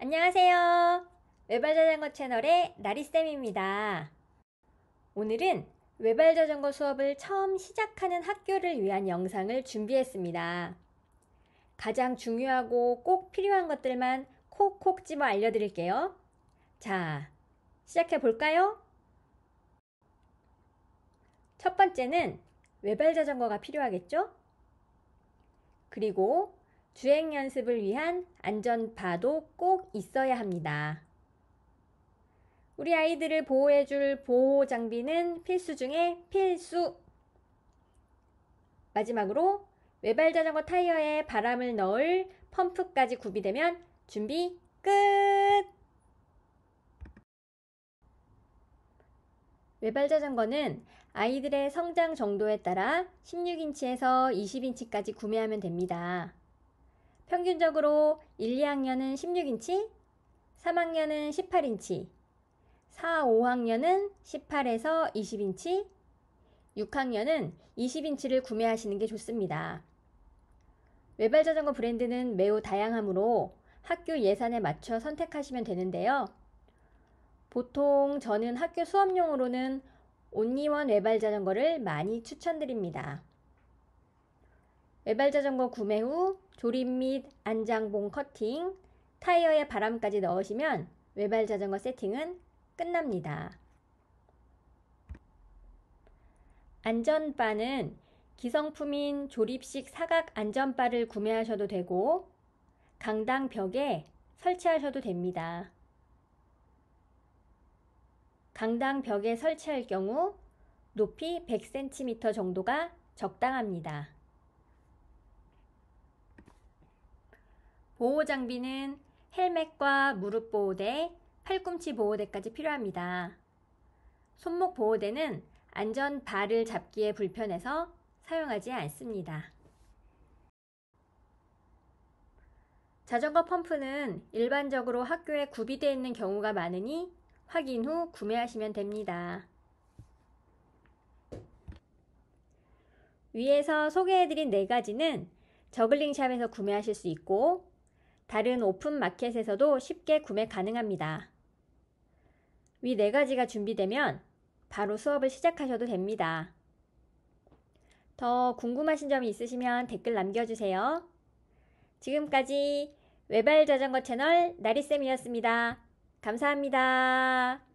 안녕하세요. 외발자전거 채널의 나리쌤입니다. 오늘은 외발자전거 수업을 처음 시작하는 학교를 위한 영상을 준비했습니다. 가장 중요하고 꼭 필요한 것들만 콕콕 집어 알려드릴게요. 자, 시작해 볼까요? 첫 번째는 외발 자전거가 필요하겠죠? 그리고 주행 연습을 위한 안전바도 꼭 있어야 합니다. 우리 아이들을 보호해줄 보호 장비는 필수 중에 필수! 마지막으로 외발 자전거 타이어에 바람을 넣을 펌프까지 구비되면 준비 끝! 외발 자전거는 아이들의 성장 정도에 따라 16인치에서 20인치까지 구매하면 됩니다. 평균적으로 1, 2학년은 16인치, 3학년은 18인치, 4, 5학년은 18에서 20인치, 6학년은 20인치를 구매하시는 게 좋습니다. 외발 자전거 브랜드는 매우 다양하므로 학교 예산에 맞춰 선택하시면 되는데요. 보통 저는 학교 수업용으로는 온리원 외발 자전거를 많이 추천드립니다. 외발자전거 구매 후 조립 및 안장봉 커팅, 타이어에 바람까지 넣으시면 외발자전거 세팅은 끝납니다. 안전바는 기성품인 조립식 사각 안전바를 구매하셔도 되고 강당 벽에 설치하셔도 됩니다. 강당 벽에 설치할 경우 높이 100cm 정도가 적당합니다. 보호 장비는 헬멧과 무릎 보호대, 팔꿈치 보호대까지 필요합니다. 손목 보호대는 안전 발을 잡기에 불편해서 사용하지 않습니다. 자전거 펌프는 일반적으로 학교에 구비되어 있는 경우가 많으니 확인 후 구매하시면 됩니다. 위에서 소개해드린 4가지는 저글링샵에서 구매하실 수 있고 다른 오픈 마켓에서도 쉽게 구매 가능합니다. 위 4가지가 준비되면 바로 수업을 시작하셔도 됩니다. 더 궁금하신 점이 있으시면 댓글 남겨주세요. 지금까지 외발 자전거 채널 나리쌤이었습니다. 감사합니다.